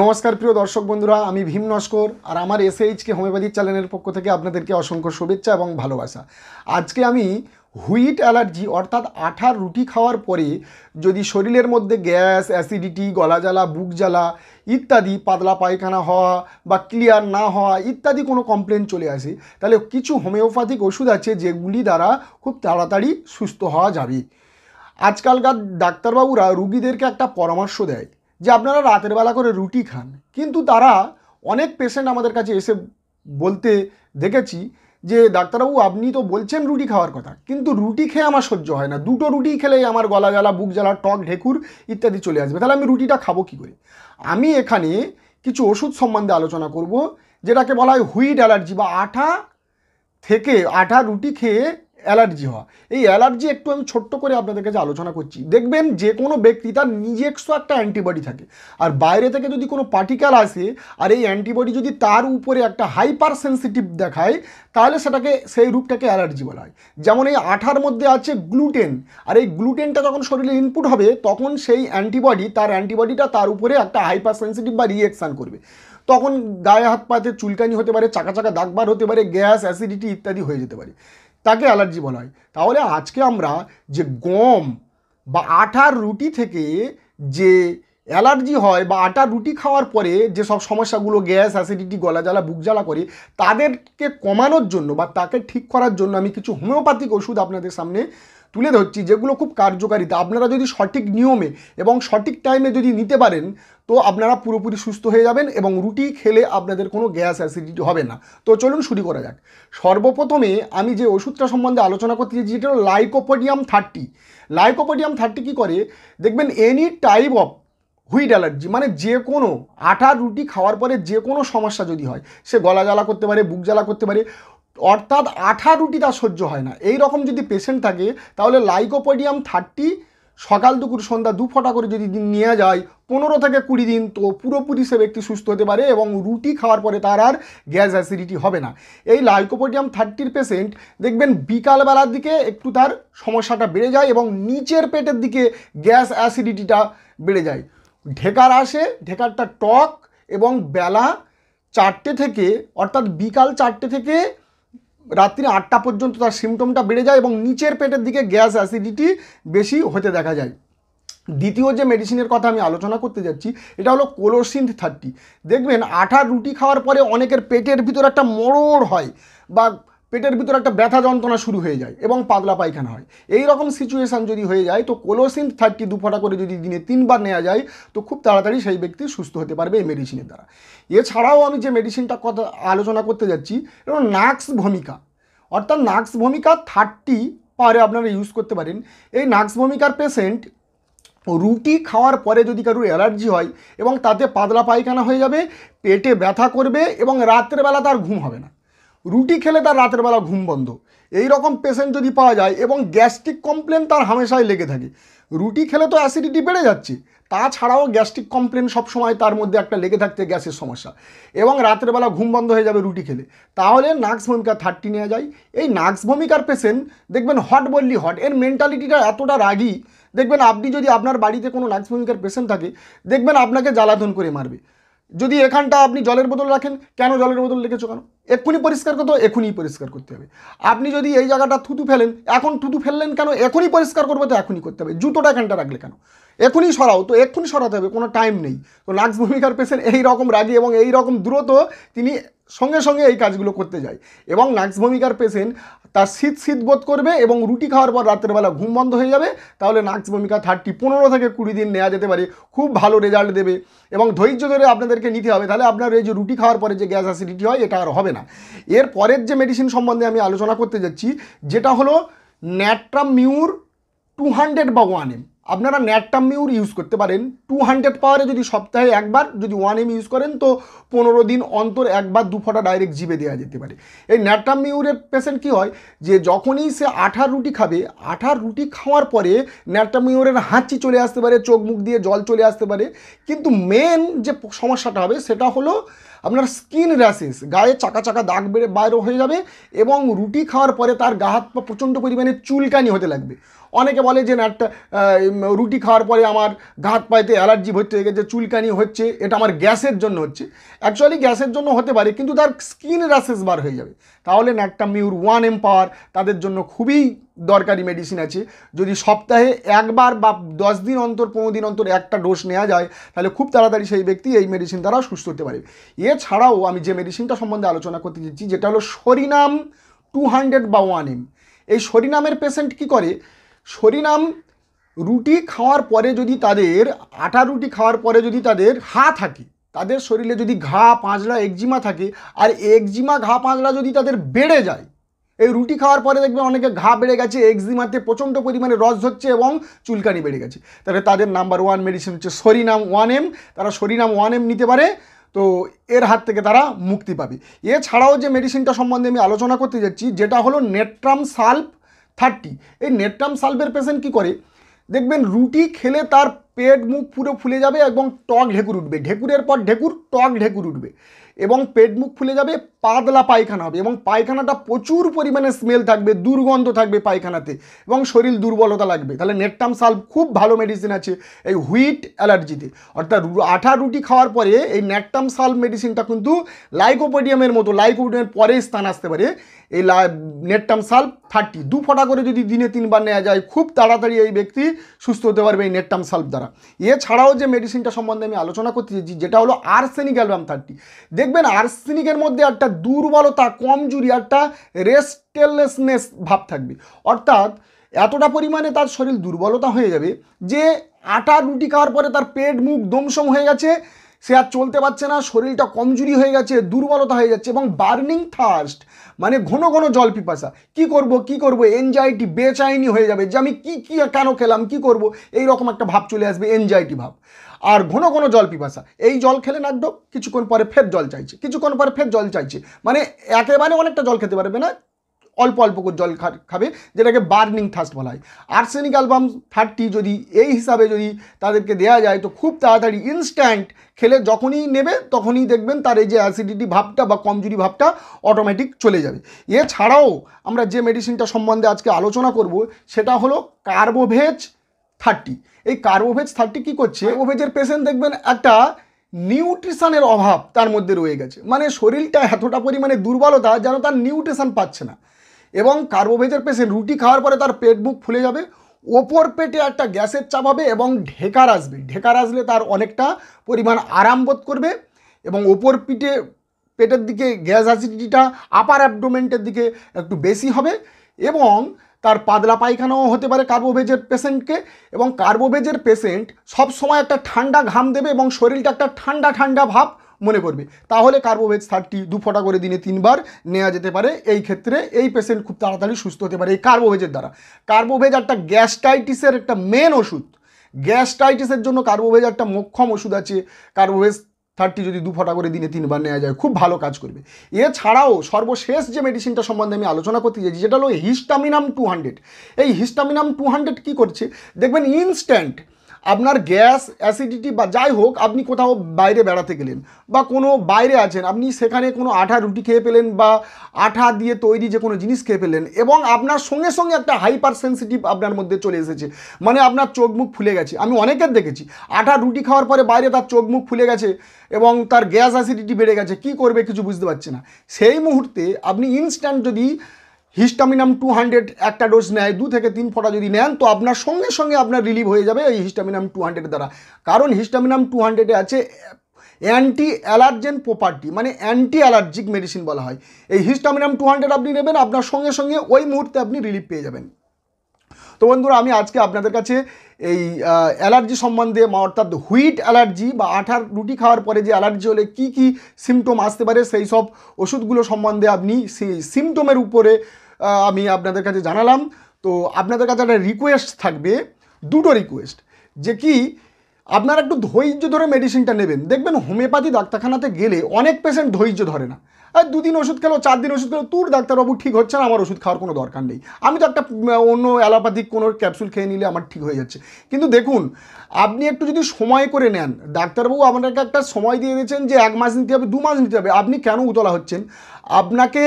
নমস্কার প্রিয় দর্শক বন্ধুরা আমি ভীম নস্কর আর আমার এসএইচকে হোমিওপ্যাথি চ্যানেলের পক্ষ থেকে আপনাদেরকে অসংখ্য শুভেচ্ছা এবং ভালোবাসা আজকে আমি হুইট অ্যালার্জি অর্থাৎ আঠার রুটি খাওয়ার পরে যদি শরীরের মধ্যে গ্যাস অ্যাসিডিটি গলা জ্বালা বুক জ্বালা ইত্যাদি পাতলা পায়খানা হওয়া বা ক্লিয়ার না হওয়া ইত্যাদি কোনো কমপ্লেন চলে আসে তাহলে কিছু হোমিওপ্যাথিক ওষুধ আছে যেগুলি দ্বারা খুব তাড়াতাড়ি সুস্থ হওয়া যাবে আজকালকার ডাক্তারবাবুরা রুগীদেরকে একটা পরামর্শ দেয় যে আপনারা রাতের বেলা করে রুটি খান কিন্তু তারা অনেক পেশেন্ট আমাদের কাছে এসে বলতে দেখেছি যে ডাক্তারবাবু আপনি তো বলছেন রুটি খাওয়ার কথা কিন্তু রুটি খেয়ে আমার সহ্য হয় না দুটো রুটি খেলেই আমার গলা জ্বালা বুক জ্বালা টক ঢেকুর ইত্যাদি চলে আসবে তাহলে আমি রুটিটা খাবো কী করে আমি এখানে কিছু ওষুধ সম্বন্ধে আলোচনা করব যেটাকে বলা হয় হুইট অ্যালার্জি বা আঠা থেকে আঠা রুটি খেয়ে অ্যালার্জি হওয়া এই অ্যালার্জি একটু আমি ছোট্ট করে আপনাদের কাছে আলোচনা করছি দেখবেন যে কোনো ব্যক্তি তার নিজস্ব একটা অ্যান্টিবডি থাকে আর বাইরে থেকে যদি কোনো পার্টিকেল আসে আর এই অ্যান্টিবডি যদি তার উপরে একটা হাইপার সেন্সিটিভ দেখায় তাহলে সেটাকে সেই রূপটাকে অ্যালার্জি বলা হয় যেমন এই আঠার মধ্যে আছে গ্লুটেন আর এই গ্লুটেনটা যখন শরীরে ইনপুট হবে তখন সেই অ্যান্টিবডি তার অ্যান্টিবডিটা তার উপরে একটা হাইপার সেন্সিটিভ বা রিয়েকশান করবে তখন গায়ে হাত পাতে চুলকানি হতে পারে চাকা চাকা দাগবার হতে পারে গ্যাস অ্যাসিডিটি ইত্যাদি হয়ে যেতে পারে তাকে অ্যালার্জি বলা হয় তাহলে আজকে আমরা যে গম বা আটার রুটি থেকে যে অ্যালার্জি হয় বা আটা রুটি খাওয়ার পরে যে সব সমস্যাগুলো গ্যাস অ্যাসিডিটি গলা জ্বালা বুক জ্বালা করে তাদেরকে কমানোর জন্য বা তাকে ঠিক করার জন্য আমি কিছু হোমিওপ্যাথিক ওষুধ আপনাদের সামনে তুলে ধরছি যেগুলো খুব কার্যকারিতা আপনারা যদি সঠিক নিয়মে এবং সঠিক টাইমে যদি নিতে পারেন তো আপনারা পুরোপুরি সুস্থ হয়ে যাবেন এবং রুটি খেলে আপনাদের কোনো গ্যাস অ্যাসিডিটি হবে না তো চলুন শুরু করা যাক সর্বপ্রথমে আমি যে ওষুধটা সম্বন্ধে আলোচনা করতে চাইছি যেটা লাইকোপোডিয়াম থার্টি লাইকোপোডিয়াম থার্টি কী করে দেখবেন any type of wheat allergy মানে যে কোনো আটা রুটি খাওয়ার পরে যে কোনো সমস্যা যদি হয় সে গলা জ্বালা করতে পারে বুক জ্বালা করতে পারে অর্থাৎ আঠা রুটি তার সহ্য হয় না এই রকম যদি পেশেন্ট থাকে তাহলে লাইকোপোডিয়াম থার্টি সকাল দুপুর সন্ধ্যা দু করে যদি নেওয়া যায় পনেরো থেকে কুড়ি দিন তো পুরোপুরি সে ব্যক্তি সুস্থ হতে পারে এবং রুটি খাওয়ার পরে তার আর গ্যাস অ্যাসিডিটি হবে না এই লাইকোপোডিয়াম থার্টির পেশেন্ট দেখবেন বিকালবেলার দিকে একটু তার সমস্যাটা বেড়ে যায় এবং নিচের পেটের দিকে গ্যাস অ্যাসিডিটিটা বেড়ে যায় ঢেকার আসে ঢেকারটা টক এবং বেলা চারটে থেকে অর্থাৎ বিকাল চারটে থেকে রাত্রি আটটা পর্যন্ত তার সিমটমটা বেড়ে যায় এবং নিচের পেটের দিকে গ্যাস অ্যাসিডিটি বেশি হতে দেখা যায় দ্বিতীয় যে মেডিসিনের কথা আমি আলোচনা করতে যাচ্ছি এটা হলো কোলোসিন্থ থার্টি দেখবেন আঠার রুটি খাওয়ার পরে অনেকের পেটের ভিতর একটা মরড় হয় বা পেটের ভিতর একটা ব্যথা যন্ত্রণা শুরু হয়ে যায় এবং পাতলা পায়খানা হয় এই রকম সিচুয়েশান যদি হয়ে যায় তো কোলোসিন থার্টি দু ফোঁটা করে যদি দিনে তিনবার নেওয়া যায় তো খুব তাড়াতাড়ি সেই ব্যক্তি সুস্থ হতে পারবে এই মেডিসিনের দ্বারা এছাড়াও আমি যে মেডিসিনটা কথা আলোচনা করতে যাচ্ছি এবং নাক্স ভূমিকা অর্থাৎ নাক্স ভূমিকা থার্টি পারে আপনারা ইউজ করতে পারেন এই নাক্স ভূমিকার পেশেন্ট রুটি খাওয়ার পরে যদি কারুর অ্যালার্জি হয় এবং তাতে পাতলা পায়খানা হয়ে যাবে পেটে ব্যথা করবে এবং রাত্রেবেলা তার ঘুম হবে না রুটি খেলে তার রাতের বেলা ঘুম বন্ধ এই রকম পেশেন্ট যদি পাওয়া যায় এবং গ্যাস্ট্রিক কমপ্লেন তার হামেশাই লেগে থাকে রুটি খেলে তো অ্যাসিডিটি বেড়ে যাচ্ছে তাছাড়াও গ্যাস্ট্রিক কমপ্লেন সবসময় তার মধ্যে একটা লেগে থাকছে গ্যাসের সমস্যা এবং রাতের বেলা ঘুম বন্ধ হয়ে যাবে রুটি খেলে তাহলে নাক্স ভূমিকা থার্টি নেওয়া যায় এই নাক্স ভূমিকার পেশেন্ট দেখবেন হট বললি হট এর মেন্টালিটিটা এতটা রাগি দেখবেন আপনি যদি আপনার বাড়িতে কোনো নাক্স ভূমিকার পেশেন্ট থাকে দেখবেন আপনাকে জ্বালাধন করে মারবে যদি এখানটা আপনি জলের বোতল রাখেন কেন জলের বোতল রেখেছো কেন এক্ষুনি পরিষ্কার করতে হবে এখনই পরিষ্কার করতে হবে আপনি যদি এই জায়গাটা থুতু ফেলেন এখন থুতু ফেললেন কেন এখনই পরিষ্কার করবো তো এখনই করতে হবে জুতোটা এখানটা রাখলে কেন এখনই সরাও তো এক্ষুনি সরাতে হবে কোনো টাইম নেই তো লাক্স ভূমিকার পেশেন্ট এই রকম রাগি এবং এই রকম দ্রুত তিনি সঙ্গে সঙ্গে এই কাজগুলো করতে যায় এবং নাক্স ভূমিকার পেশেন্ট তার শীত শীত বোধ করবে এবং রুটি খাওয়ার পর রাতের বেলা ঘুম বন্ধ হয়ে যাবে তাহলে নাক্স ভূমিকা থার্টি পনেরো থেকে কুড়ি দিন নেওয়া যেতে পারে খুব ভালো রেজাল্ট দেবে এবং ধৈর্য ধরে আপনাদেরকে নিতে হবে তাহলে আপনার এই যে রুটি খাওয়ার পরে যে গ্যাস অ্যাসিডিটি হয় এটা আর হবে না এর পরের যে মেডিসিন সম্বন্ধে আমি আলোচনা করতে যাচ্ছি যেটা হলো ন্যাট্রামিউর টু হান্ড্রেড বা ওয়ান এম আপনারা ন্যাট্রামিউর ইউজ করতে পারেন টু হান্ড্রেড পাওয়ারে যদি সপ্তাহে একবার যদি ওয়ান এম ইউজ করেন তো পনেরো দিন অন্তর একবার দু ফোঁটা ডাইরেক্ট জিবে দেওয়া যেতে পারে এই ন্যাট্রামিউরের পেশেন্ট কী হয় যে যখনই সে আঠার রুটি খাবে আঠার রুটি খাওয়ার পরে ন্যাট্রামিউরের হাঁচি চলে আসতে পারে চোখ মুখ দিয়ে জল চলে আসতে পারে কিন্তু মেন যে সমস্যাটা হবে সেটা হলো আপনার স্কিন র্যাশেস গায়ে চাকা চাকা দাগ বেড়ে বাইরে হয়ে যাবে এবং রুটি খাওয়ার পরে তার গা হাত পা প্রচণ্ড পরিমাণে চুলকানি হতে লাগবে অনেকে বলে যে না একটা রুটি খাওয়ার পরে আমার গা হাত পায়েতে অ্যালার্জি হচ্ছে গেছে চুলকানি হচ্ছে এটা আমার গ্যাসের জন্য হচ্ছে অ্যাকচুয়ালি গ্যাসের জন্য হতে পারে কিন্তু তার স্কিন র্যাশেস বার হয়ে যাবে তাহলে ন্যাটটা মিউর ওয়ান এম্পাওয়ার তাদের জন্য খুবই দরকারি মেডিসিন আছে যদি সপ্তাহে একবার বা দশ দিন অন্তর পনেরো দিন অন্তর একটা ডোজ নেওয়া যায় তাহলে খুব তাড়াতাড়ি সেই ব্যক্তি এই মেডিসিন দ্বারা সুস্থ হতে পারে এছাড়াও আমি যে মেডিসিনটা সম্বন্ধে আলোচনা করতে চাইছি যেটা হলো সরিনাম টু হান্ড্রেড বা ওয়ান এম এই সরিনামের পেশেন্ট কি করে সরিনাম রুটি খাওয়ার পরে যদি তাদের আটা রুটি খাওয়ার পরে যদি তাদের হা থাকে তাদের শরীরে যদি ঘা পাঁচড়া একজিমা থাকে আর একজিমা ঘা পাঁচড়া যদি তাদের বেড়ে যায় এই রুটি খাওয়ার পরে দেখবেন অনেকে ঘা বেড়ে গেছে এক্সিমাতে প্রচণ্ড পরিমাণে রস হচ্ছে এবং চুলকানি বেড়ে গেছে তাহলে তাদের নাম্বার ওয়ান মেডিসিন হচ্ছে সরিনাম ওয়ান এম তারা সরিনাম ওয়ান এম নিতে পারে তো এর হাত থেকে তারা মুক্তি পাবে এছাড়াও যে মেডিসিনটা সম্বন্ধে আমি আলোচনা করতে যাচ্ছি যেটা হলো নেট্রাম সাল্প থার্টি এই নেট্রাম সাল্পের পেশেন্ট কি করে দেখবেন রুটি খেলে তার পেট মুখ পুরো ফুলে যাবে এবং টক ঢেকুর উঠবে ঢেকুরের পর ঢেকুর টক ঢেকুর উঠবে এবং পেট মুখ ফুলে যাবে পাতলা পায়খানা হবে এবং পায়খানাটা প্রচুর পরিমাণে স্মেল থাকবে দুর্গন্ধ থাকবে পায়খানাতে এবং শরীর দুর্বলতা লাগবে তাহলে নেটটাম সাল্ভ খুব ভালো মেডিসিন আছে এই হুইট অ্যালার্জিতে অর্থাৎ আঠা রুটি খাওয়ার পরে এই নেটটাম সাল্ভ মেডিসিনটা কিন্তু লাইকোপোডিয়ামের মতো লাইকোপোডিয়ামের পরে স্থান আসতে পারে এই নেটটাম সাল্ভ থার্টি দু ফোটা করে যদি দিনে তিনবার নেওয়া যায় খুব তাড়াতাড়ি এই ব্যক্তি সুস্থ হতে পারবে এই নেটটাম সাল্ভ দ্বারা না এছাড়াও যে মেডিসিনটা সম্বন্ধে আমি আলোচনা করতে চাইছি যেটা হলো আর্সেনিক অ্যালবাম থার্টি দেখবেন আর্সেনিকের মধ্যে একটা দুর্বলতা কমজুরি একটা রেস্টেলেসনেস ভাব থাকবে অর্থাৎ এতটা পরিমাণে তার শরীর দুর্বলতা হয়ে যাবে যে আটা রুটি খাওয়ার পরে তার পেট মুখ দমসম হয়ে গেছে সে আর চলতে পারছে না শরীরটা কমজুরি হয়ে গেছে দুর্বলতা হয়ে যাচ্ছে এবং বার্নিং থার্স্ট মানে ঘন ঘন জল পিপাসা কি করব কি করব এনজাইটি বেচাইনি হয়ে যাবে যে আমি কি কি কেন খেলাম কি করব এই রকম একটা ভাব চলে আসবে এনজাইটি ভাব আর ঘন ঘন জল পিপাসা এই জল খেলে নাড্য কিছুক্ষণ পরে ফের জল চাইছে কিছুক্ষণ পরে ফের জল চাইছে মানে একেবারে অনেকটা জল খেতে পারবে না অল্প অল্প করে জল খাবে যেটাকে বার্নিং থাস্ট বলা হয় আর্সেনিক অ্যালবাম থার্টি যদি এই হিসাবে যদি তাদেরকে দেয়া যায় তো খুব তাড়াতাড়ি ইনস্ট্যান্ট খেলে যখনই নেবে তখনই দেখবেন তার এই যে অ্যাসিডিটি ভাবটা বা কমজুরি ভাবটা অটোমেটিক চলে যাবে এছাড়াও আমরা যে মেডিসিনটা সম্বন্ধে আজকে আলোচনা করব সেটা হলো কার্বোভেজ থার্টি এই কার্বোভেজ থার্টি কী করছে ওভেজের পেশেন্ট দেখবেন একটা নিউট্রিশানের অভাব তার মধ্যে রয়ে গেছে মানে শরীরটা এতটা পরিমাণে দুর্বলতা যেন তার নিউট্রিশান পাচ্ছে না এবং কার্বোভেজের পেশেন্ট রুটি খাওয়ার পরে তার পেট বুক ফুলে যাবে ওপর পেটে একটা গ্যাসের চাপ হবে এবং ঢেকার আসবে ঢেকার আসলে তার অনেকটা পরিমাণ আরাম বোধ করবে এবং ওপর পিঠে পেটের দিকে গ্যাস অ্যাসিডিটিটা আপার অ্যাবডোমেন্টের দিকে একটু বেশি হবে এবং তার পাতলা পায়খানাও হতে পারে কার্বোভেজের পেশেন্টকে এবং কার্বোভেজের পেশেন্ট সবসময় একটা ঠান্ডা ঘাম দেবে এবং শরীরটা একটা ঠান্ডা ঠান্ডা ভাব মনে করবে তাহলে কার্বোভেজ থার্টি দু ফোঁটা করে দিনে তিনবার নেওয়া যেতে পারে এই ক্ষেত্রে এই পেশেন্ট খুব তাড়াতাড়ি সুস্থ হতে পারে এই কার্বোভেজের দ্বারা কার্বোভেজ একটা গ্যাস্টাইটিসের একটা মেন ওষুধ গ্যাস্টাইটিসের জন্য কার্বোভেজ একটা মোক্ষম ওষুধ আছে কার্বোভেজ থার্টি যদি দু ফোঁটা করে দিনে তিনবার নেওয়া যায় খুব ভালো কাজ করবে এছাড়াও সর্বশেষ যে মেডিসিনটা সম্বন্ধে আমি আলোচনা করতে চাইছি যেটা হলো হিস্টামিনাম টু হান্ড্রেড এই হিস্টামিনাম টু হান্ড্রেড কী করছে দেখবেন ইনস্ট্যান্ট আপনার গ্যাস অ্যাসিডিটি বা যাই হোক আপনি কোথাও বাইরে বেড়াতে গেলেন বা কোনো বাইরে আছেন আপনি সেখানে কোনো আঠা রুটি খেয়ে পেলেন বা আঠা দিয়ে তৈরি যে কোনো জিনিস খেয়ে পেলেন এবং আপনার সঙ্গে সঙ্গে একটা হাইপার সেন্সিটিভ আপনার মধ্যে চলে এসেছে মানে আপনার চোখ মুখ ফুলে গেছে আমি অনেকের দেখেছি আঠা রুটি খাওয়ার পরে বাইরে তার চোখ মুখ ফুলে গেছে এবং তার গ্যাস অ্যাসিডিটি বেড়ে গেছে কি করবে কিছু বুঝতে পারছে না সেই মুহূর্তে আপনি ইনস্ট্যান্ট যদি হিস্টামিনাম টু হান্ড্রেড একটা ডোজ নেয় দু থেকে তিন ফোঁটা যদি নেন তো আপনার সঙ্গে সঙ্গে আপনার রিলিভ হয়ে যাবে এই হিস্টামিনাম টু হান্ড্রেড দ্বারা কারণ হিস্টামিনাম টু হান্ড্রেডে আছে অ্যান্টি অ্যালার্জেন প্রপার্টি মানে অ্যান্টি অ্যালার্জিক মেডিসিন বলা হয় এই হিস্টামিনাম টু হান্ড্রেড আপনি নেবেন আপনার সঙ্গে সঙ্গে ওই মুহূর্তে আপনি রিলিফ পেয়ে যাবেন তো বন্ধুরা আমি আজকে আপনাদের কাছে এই অ্যালার্জি সম্বন্ধে অর্থাৎ হুইট অ্যালার্জি বা আঠার রুটি খাওয়ার পরে যে অ্যালার্জি হলে কি কি সিমটম আসতে পারে সেই সব ওষুধগুলো সম্বন্ধে আপনি সেই সিমটমের উপরে আমি আপনাদের কাছে জানালাম তো আপনাদের কাছে একটা রিকোয়েস্ট থাকবে দুটো রিকোয়েস্ট যে কি আপনারা একটু ধৈর্য ধরে মেডিসিনটা নেবেন দেখবেন হোমিওপ্যাথি ডাক্তারখানাতে গেলে অনেক পেশেন্ট ধৈর্য ধরে না আর দুদিন ওষুধ খেলো চার দিন ওষুধ খেলো তোর ডাক্তারবাবু ঠিক হচ্ছে না আমার ওষুধ খাওয়ার কোনো দরকার নেই আমি তো একটা অন্য অ্যালোপ্যাথিক কোনো ক্যাপসুল খেয়ে নিলে আমার ঠিক হয়ে যাচ্ছে কিন্তু দেখুন আপনি একটু যদি সময় করে নেন ডাক্তারবাবু আপনাকে একটা সময় দিয়ে দিয়েছেন যে এক মাস নিতে হবে দু মাস নিতে হবে আপনি কেন উতলা হচ্ছেন আপনাকে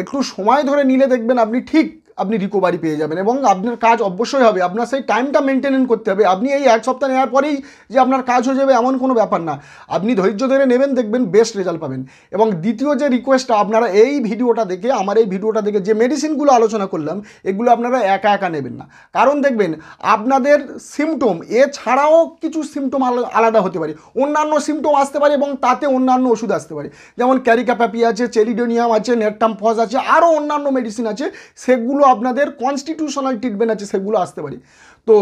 একটু সময় ধরে নিলে দেখবেন আপনি ঠিক আপনি রিকোভারি পেয়ে যাবেন এবং আপনার কাজ অবশ্যই হবে আপনার সেই টাইমটা মেনটেন করতে হবে আপনি এই এক সপ্তাহ নেওয়ার পরেই যে আপনার কাজ হয়ে যাবে এমন কোনো ব্যাপার না আপনি ধৈর্য ধরে নেবেন দেখবেন বেস্ট রেজাল্ট পাবেন এবং দ্বিতীয় যে রিকোয়েস্টটা আপনারা এই ভিডিওটা দেখে আমার এই ভিডিওটা দেখে যে মেডিসিনগুলো আলোচনা করলাম এগুলো আপনারা একা একা নেবেন না কারণ দেখবেন আপনাদের সিমটম এ ছাড়াও কিছু সিমটম আলাদা হতে পারে অন্যান্য সিমটম আসতে পারে এবং তাতে অন্যান্য ওষুধ আসতে পারে যেমন ক্যারিকাপ্যাপি আছে চেলিডোনিয়াম আছে ফজ আছে আরও অন্যান্য মেডিসিন আছে সেগুলো যেগুলো আপনাদের কনস্টিটিউশনাল ট্রিটমেন্ট আছে সেগুলো আসতে পারে তো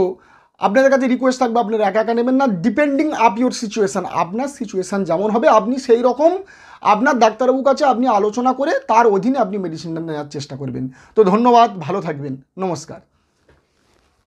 আপনাদের কাছে রিকোয়েস্ট থাকবে আপনারা একা একা নেবেন না ডিপেন্ডিং আপ ইউর সিচুয়েশান আপনার সিচুয়েশান যেমন হবে আপনি সেই রকম আপনার ডাক্তারবাবু কাছে আপনি আলোচনা করে তার অধীনে আপনি মেডিসিনটা নেওয়ার চেষ্টা করবেন তো ধন্যবাদ ভালো থাকবেন নমস্কার